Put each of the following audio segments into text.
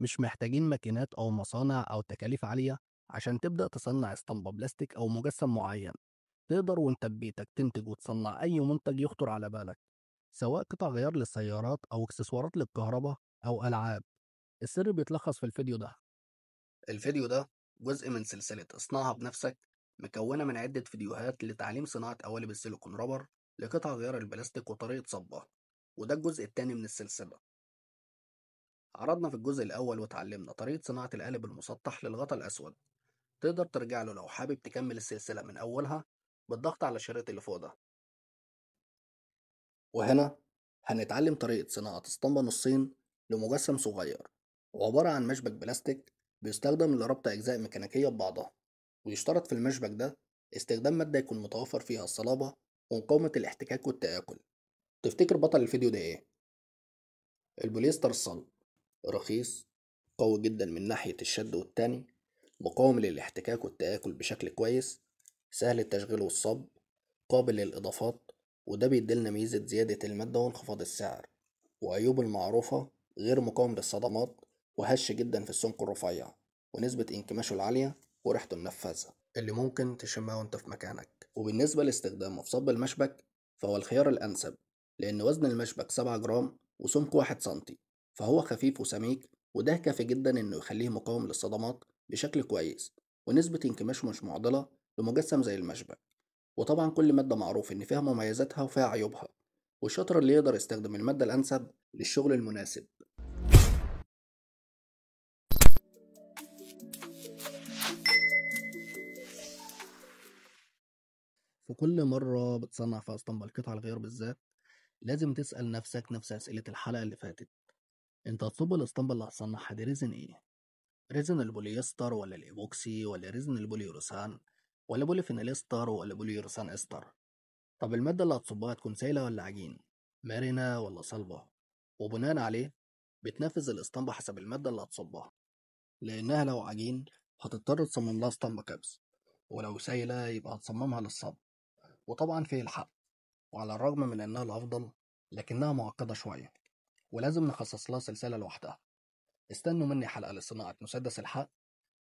مش محتاجين ماكينات أو مصانع أو تكاليف عالية عشان تبدأ تصنع اسطمبة بلاستيك أو مجسم معين تقدر وانت ببيتك تنتج وتصنع أي منتج يخطر على بالك سواء قطع غيار للسيارات أو اكسسوارات للكهرباء أو ألعاب السر بيتلخص في الفيديو ده الفيديو ده جزء من سلسلة اصنعها بنفسك مكونة من عدة فيديوهات لتعليم صناعة قوالب السيليكون رابر لقطع غيار البلاستيك وطريقة صبها وده الجزء التاني من السلسلة عرضنا في الجزء الأول وتعلمنا طريقة صناعة القالب المسطح للغطاء الأسود تقدر ترجع له لو حابب تكمل السلسلة من أولها بالضغط على الشريط اللي فوق ده وهنا هنتعلم طريقة صناعة اسطمبة نصين لمجسم صغير وعبارة عن مشبك بلاستيك بيستخدم لربط أجزاء ميكانيكية ببعضها ويشترط في المشبك ده استخدام مادة يكون متوفر فيها الصلابة ومقاومة الاحتكاك والتآكل تفتكر بطل الفيديو ده ايه؟ البوليستر الصلب رخيص قوي جدا من ناحية الشد والتاني مقاوم للاحتكاك والتآكل بشكل كويس سهل التشغيل والصب قابل للإضافات وده بيديلنا ميزة زيادة المادة وانخفاض السعر وعيوبه المعروفة غير مقاوم للصدمات وهش جدا في السمك الرفيع ونسبة انكماشه العالية وريحته المنفذة اللي ممكن تشمها وانت في مكانك وبالنسبة لاستخدامه في صب المشبك فهو الخيار الأنسب لأن وزن المشبك 7 جرام وسمك 1 سنتي فهو خفيف وسميك وده كافي جدا إنه يخليه مقاوم للصدمات بشكل كويس ونسبة انكماش مش معضلة لمجسم زي المشبك وطبعا كل مادة معروف إن فيها مميزاتها وفيها عيوبها والشاطر اللي يقدر يستخدم المادة الأنسب للشغل المناسب في كل مرة بتصنع فيها اسطمبة القطعة الغيار بالذات لازم تسأل نفسك نفس أسئلة الحلقة اللي فاتت انت هتصب الاسطمبة اللي هتصنعها دي ريزن ايه؟ ريزن البوليستر ولا الايبوكسي ولا ريزن البوليوروسان ولا بوليفينيليستر ولا بوليوروسان استر طب المادة اللي هتصبها هتكون سائلة ولا عجين؟ مرنة ولا صلبة؟ وبناء عليه بتنفذ الاسطمبة حسب المادة اللي هتصبها لأنها لو عجين هتضطر تصمم لها اسطمبة كبس ولو سايلة يبقى هتصممها للصب وطبعا فيه الحق وعلى الرغم من إنها الأفضل لكنها معقدة شوية ولازم نخصص لها سلسلة لوحدها استنوا مني حلقة لصناعة مسدس الحق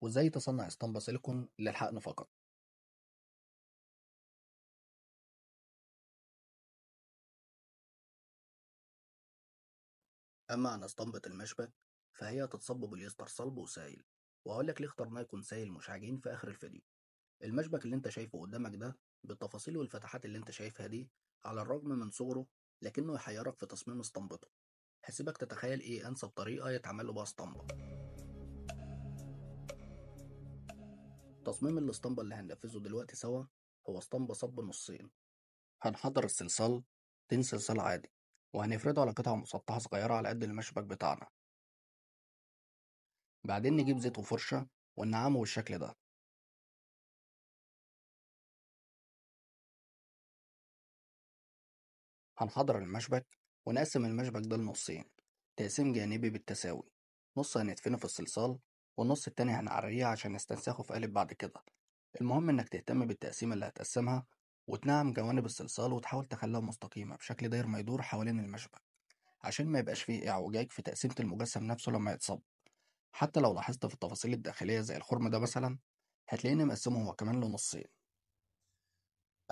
وازاي تصنع اسطمبة سيليكون للحقن فقط أما عن اسطمبة المشبك فهي تتصب باليستر صلب وسائل وهقول لك ليه اخترناه يكون سائل مش عجين في آخر الفيديو المشبك اللي انت شايفه قدامك ده بالتفاصيل والفتحات اللي انت شايفها دي على الرغم من صغره لكنه يحيرك في تصميم اسطمبته هسيبك تتخيل ايه انسب طريقه يتعمل له بها اسطمبه تصميم الاسطمبه اللي هننفذه دلوقتي سوا هو اسطمبه صب نصين هنحضر السلسال تين سلسال عادي وهنفرده على قطعة مسطحه صغيره على قد المشبك بتاعنا بعدين نجيب زيت وفرشه ونعمه بالشكل ده هنحضر المشبك ونقسم المشبك ده لنصين تقسيم جانبي بالتساوي نص هندفنه في الصلصال والنص التاني هنعريه عشان نستنسخه في قالب بعد كده المهم إنك تهتم بالتقسيمة اللي هتقسمها وتنعم جوانب الصلصال وتحاول تخليها مستقيمة بشكل داير ما يدور حوالين المشبك عشان ما يبقاش فيه إعوجاج في تقسيمة المجسم نفسه لما يتصب حتى لو لاحظت في التفاصيل الداخلية زي الخرم ده مثلا هتلاقيني مقسمه هو كمان لنصين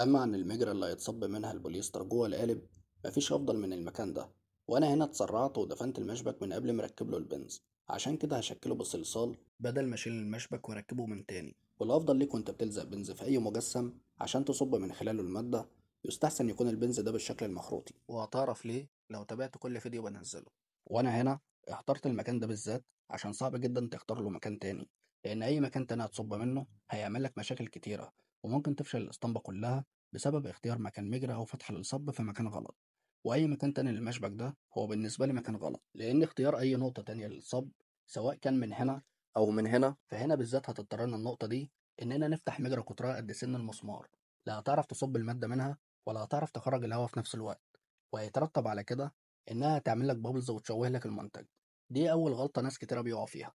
أما عن المجرى اللي هيتصب منها البوليستر جوه القالب مفيش أفضل من المكان ده وأنا هنا اتسرعت ودفنت المشبك من قبل ما أركب له البنز عشان كده هشكله بصلصال بدل ما أشيل المشبك وأركبه من تاني والأفضل ليك وأنت بتلزق بنز في أي مجسم عشان تصب من خلاله المادة يستحسن يكون البنز ده بالشكل المخروطي وهتعرف ليه لو تابعت كل فيديو بنزله وأنا هنا اخترت المكان ده بالذات عشان صعب جدا تختار له مكان تاني لأن أي مكان تاني هتصب منه هيعمل لك مشاكل كتيرة وممكن تفشل الاسطمبة كلها بسبب اختيار مكان مجرى أو فتح للصب في مكان غلط وأي مكان تاني للمشبك ده هو بالنسبة لي مكان غلط لأن اختيار أي نقطة تانية للصب سواء كان من هنا أو من هنا فهنا بالذات هتضطرنا النقطة دي إننا نفتح مجرى قطرها قد سن المسمار لا هتعرف تصب المادة منها ولا هتعرف تخرج الهواء في نفس الوقت وهيترتب على كده إنها هتعمل لك بابلز وتشوه لك المنتج دي أول غلطة ناس كتيرة بيقعوا فيها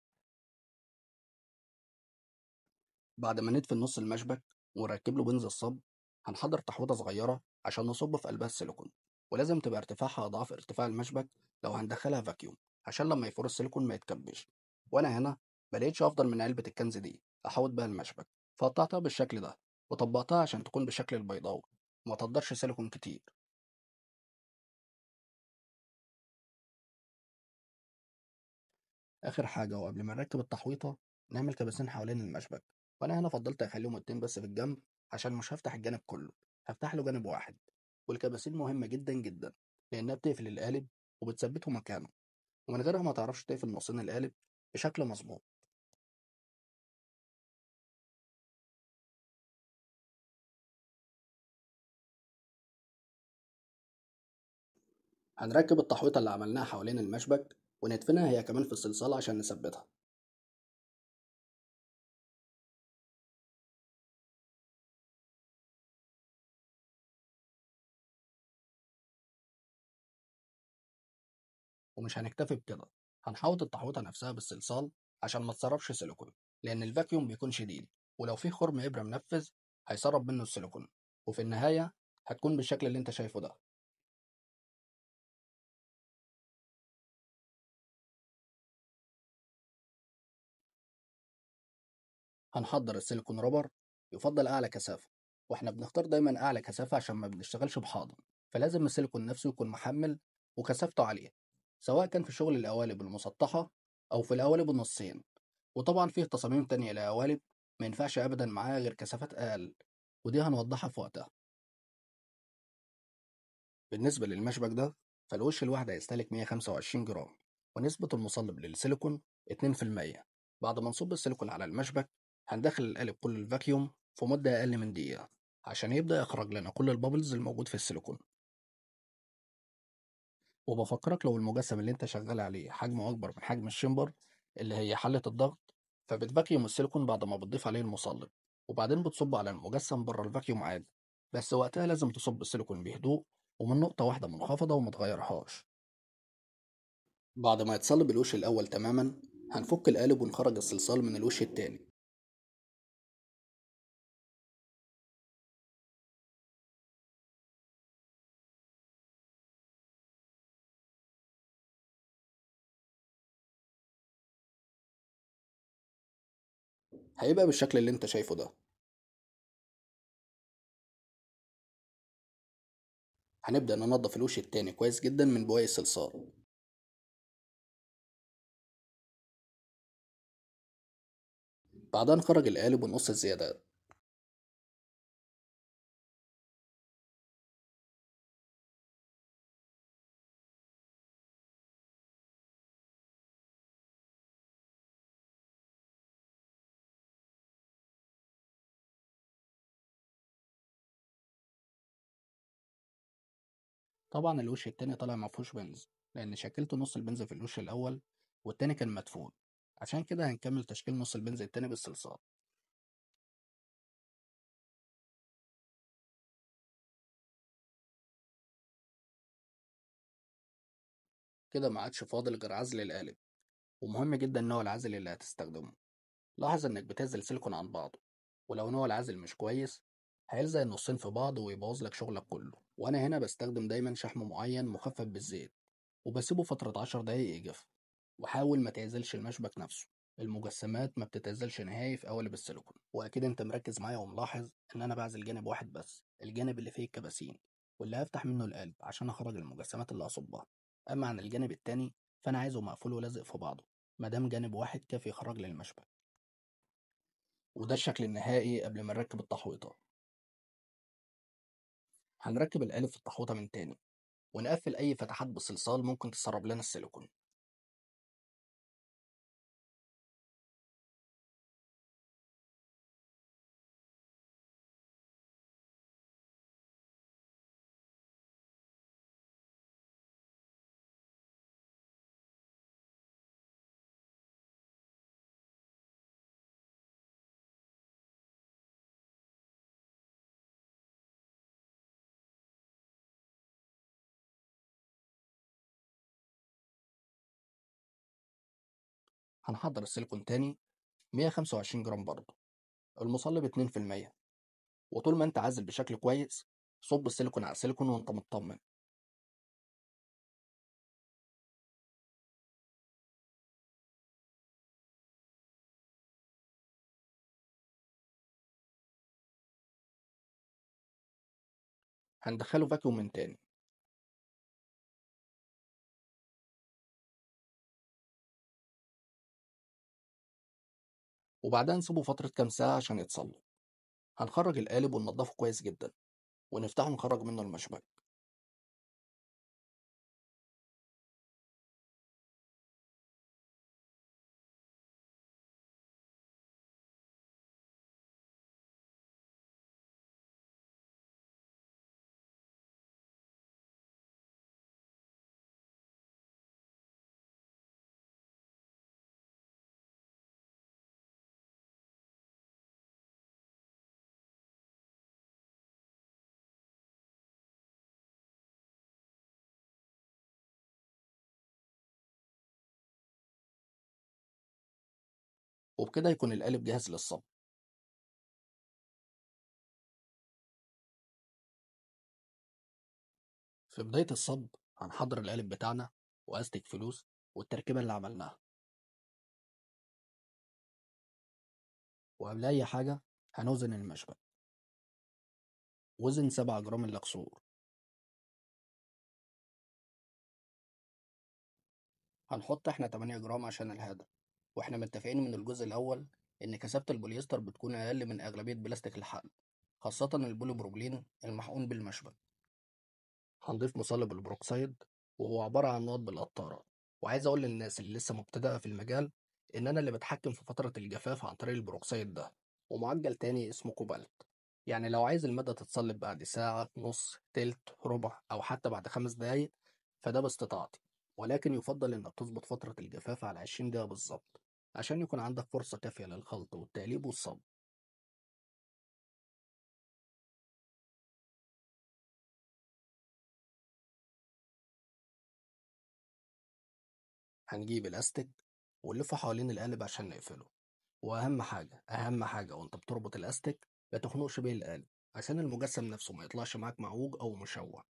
بعد ما ندفن نص المشبك ونركب له بنز الصب هنحضر تحويضة صغيرة عشان نصب في قلبها السيليكون ولازم تبقى ارتفاعها أضعاف ارتفاع المشبك لو هندخلها فاكيوم عشان لما يفور السيليكون ما يتكبش وأنا هنا ملقتش أفضل من علبة الكنز دي أحوط بها المشبك فقطعتها بالشكل ده وطبقتها عشان تكون بشكل البيضاوي وما تقدرش سيليكون كتير آخر حاجة وقبل ما نركب التحويطة نعمل كباسين حوالين المشبك وأنا هنا فضلت أخليهم اتنين بس في الجنب عشان مش هفتح الجانب كله هفتح له جانب واحد والكباسيل مهمة جدا جدا لأنها بتقفل القالب وبتثبته مكانه ومن غيرها ما تعرفش تقفل مقصين القالب بشكل مظبوط هنركب التحويطة اللي عملناها حوالين المشبك وندفنها هي كمان في الصلصال عشان نثبتها ومش هنكتفي بكده هنحوط التحويطة نفسها بالصلصال عشان ما تسربش سيليكون لأن الفاكيوم بيكون شديد ولو في خرم إبرة منفذ هيسرب منه السيليكون وفي النهاية هتكون بالشكل اللي انت شايفه ده هنحضر السيليكون رابر يفضل أعلى كثافة واحنا بنختار دايما أعلى كثافة عشان ما بنشتغلش بحاضن فلازم السيليكون نفسه يكون محمل وكثافته عالية سواء كان في شغل القوالب المسطحة أو في القوالب النصين وطبعا فيه تصاميم تانية لقوالب ما ينفعش أبدا معاها غير كثافات أقل ودي هنوضحها في وقتها بالنسبة للمشبك ده فالوش الواحد هيستهلك 125 جرام ونسبة المصلب للسيليكون 2% بعد ما نصب السيليكون على المشبك هندخل القالب كل الفاكيوم في مدة أقل من دقيقة عشان يبدأ يخرج لنا كل البابلز الموجود في السيليكون وبفكرك لو المجسم اللي انت شغال عليه حجمه اكبر من حجم الشمبر اللي هي حلة الضغط فبتفاكيوم السيليكون بعد ما بتضيف عليه المصلب وبعدين بتصب على المجسم بره الفاكيوم عادي بس وقتها لازم تصب السيليكون بهدوء ومن نقطة واحدة منخفضة وما تغيرهاش بعد ما يتصلب الوش الأول تماما هنفك القالب ونخرج الصلصال من الوش التاني هيبقى بالشكل اللي انت شايفه ده هنبدأ ننضف الوش التاني كويس جدا من بواقي الصلصال بعدها نخرج القالب ونقص الزيادات طبعا الوش التاني طالع ما فيهوش بنز لان شكلت نص البنز في الوش الاول والتاني كان مدفون عشان كده هنكمل تشكيل نص البنز التاني بالصلصال كده ما عادش فاضل غير عزل القالب ومهم جدا نوع العزل اللي هتستخدمه لاحظ انك بتعزل سيليكون عن بعضه ولو نوع العزل مش كويس هيلزق النصين في بعض ويبوظ لك شغلك كله وأنا هنا بستخدم دايما شحم معين مخفف بالزيت وبسيبه فترة عشر دقايق يجف وحاول ما تعزلش المشبك نفسه المجسمات ما بتتعزلش نهائي في اول السيليكون واكيد انت مركز معايا وملاحظ ان انا بعزل جانب واحد بس الجانب اللي فيه الكباسين واللي هفتح منه القلب عشان اخرج المجسمات اللي هصبها اما عن الجانب التاني فانا عايزه مقفول ولازق في بعضه مادام جانب واحد كافي يخرج لي المشبك وده الشكل النهائي قبل ما نركب التحويطه هنركب القالب في الطحوطة من تاني ونقفل أي فتحات بصلصال ممكن تسرب لنا السيليكون هنحضر السيليكون تاني 125 جرام برضه المصلب 2% وطول ما انت عازل بشكل كويس صب السيليكون على السيليكون وانت مطمن هندخله فاكيوم من تاني وبعدها نسيبه فترة كام ساعة عشان يتصلب هنخرج القالب وننضفه كويس جدا ونفتحه ونخرج منه المشبك وبكده يكون القالب جاهز للصب في بداية الصب هنحضر القالب بتاعنا وأستك فلوس والتركيبة اللي عملناها وقبل أي حاجة هنوزن المشبك وزن سبعة جرام الأقصور هنحط احنا تمانية جرام عشان الهدف واحنا متفقين من الجزء الاول ان كثافة البوليستر بتكون اقل من اغلبية بلاستيك الحقل خاصة البوليبروبلين المحقون بالمشبك هنضيف مصلب البروكسيد وهو عبارة عن نقط بالقطارة وعايز اقول للناس اللي لسه مبتدئة في المجال ان انا اللي بتحكم في فترة الجفاف عن طريق البروكسيد ده ومعجل تاني اسمه كوبالت يعني لو عايز المادة تتصلب بعد ساعة نص تلت ربع أو حتى بعد خمس دقايق فده باستطاعتي ولكن يفضل إنك تظبط فترة الجفاف على 20 دقيقة بالظبط عشان يكون عندك فرصة كافية للخلط والتقليب والصب هنجيب الاستك ونلفه حوالين القالب عشان نقفله واهم حاجة اهم حاجة وانت بتربط الاستك ما تخنقش بيه القالب عشان المجسم نفسه ما يطلعش معاك معوج او مشوه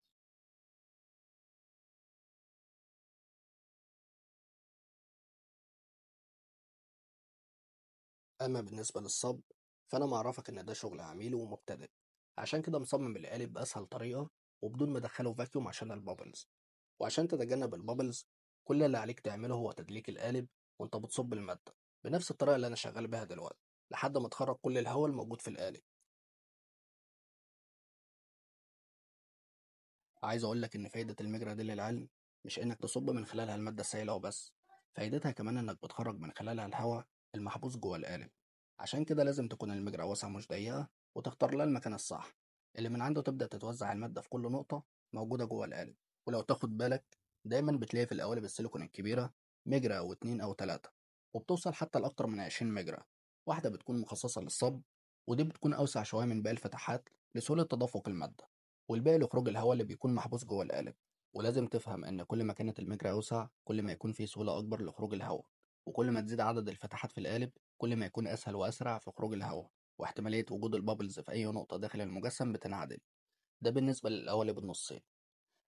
أما بالنسبة للصب فأنا معرفك إن ده شغل عميل ومبتدئ عشان كده مصمم القالب بأسهل طريقة وبدون ما أدخله فاكيوم عشان البابلز وعشان تتجنب البابلز كل اللي عليك تعمله هو تدليك القالب وأنت بتصب المادة بنفس الطريقة اللي أنا شغال بيها دلوقتي لحد ما تخرج كل الهواء الموجود في القالب عايز اقول لك إن فايدة المجرى دي للعلم مش إنك تصب من خلالها المادة السائلة وبس فايدتها كمان إنك بتخرج من خلالها الهواء المحبوس جوه القالب عشان كده لازم تكون المجرة واسعة مش ضيقة وتختار لها المكان الصح اللي من عنده تبدأ تتوزع المادة في كل نقطة موجودة جوه القالب ولو تاخد بالك دايما بتلاقي في القوالب السيليكون الكبيرة مجرى أو اتنين أو تلاتة وبتوصل حتى لأكتر من عشرين مجرى واحدة بتكون مخصصة للصب ودي بتكون أوسع شوية من باقي الفتحات لسهولة تدفق المادة والباقي لخروج الهواء اللي بيكون محبوس جوه القالب ولازم تفهم إن كل ما كانت المجرى أوسع كل ما يكون فيه سهولة أكبر لخروج الهواء وكل ما تزيد عدد الفتحات في القالب كل ما يكون أسهل وأسرع في خروج الهواء واحتمالية وجود البابلز في أي نقطة داخل المجسم بتنعدل ده بالنسبة للقوالب بالنصين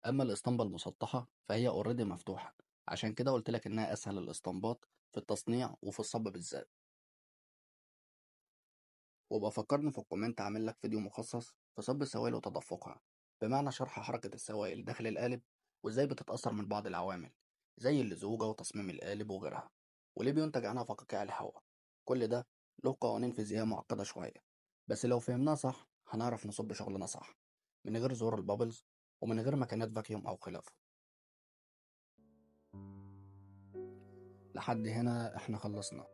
أما الإسطمبة المسطحة فهي أوريدي مفتوحة عشان كده قلت لك إنها أسهل الإسطمبات في التصنيع وفي الصب بالذات وابقى فكرني في الكومنت أعمل لك فيديو مخصص في صب السوائل وتدفقها بمعنى شرح حركة السوائل داخل القالب وإزاي بتتأثر من بعض العوامل زي اللزوجة وتصميم القالب وغيرها وليه بينتج عنها فقاقيع الهواء كل ده له قوانين فيزيائية معقدة شوية بس لو فهمناها صح هنعرف نصب شغلنا صح من غير زور البابلز ومن غير مكانات فاكيوم أو خلافه لحد هنا احنا خلصنا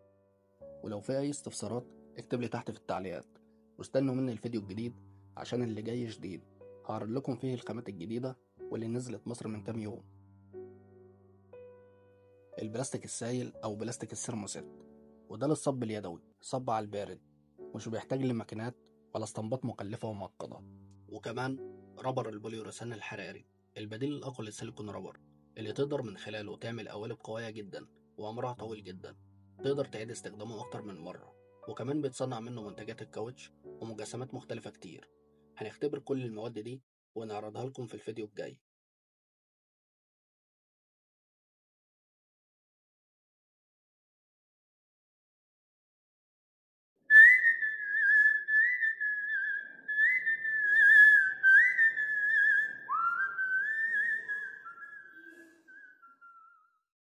ولو في أي استفسارات اكتب لي تحت في التعليقات واستنوا مني الفيديو الجديد عشان اللي جاي جديد هعرض لكم فيه الخامات الجديدة واللي نزلت مصر من كام يوم البلاستيك السائل أو بلاستيك السيرموسيت وده للصب اليدوي صب على البارد مش بيحتاج لماكينات ولا استنباط مكلفة ومعقدة وكمان ربر البوليوريثان الحراري البديل الأقوى للسيليكون ربر اللي تقدر من خلاله تعمل قوالب قوية جدا وعمرها طويل جدا تقدر تعيد استخدامه أكتر من مرة وكمان بيتصنع منه منتجات الكاوتش ومجسمات مختلفة كتير هنختبر كل المواد دي ونعرضها لكم في الفيديو الجاي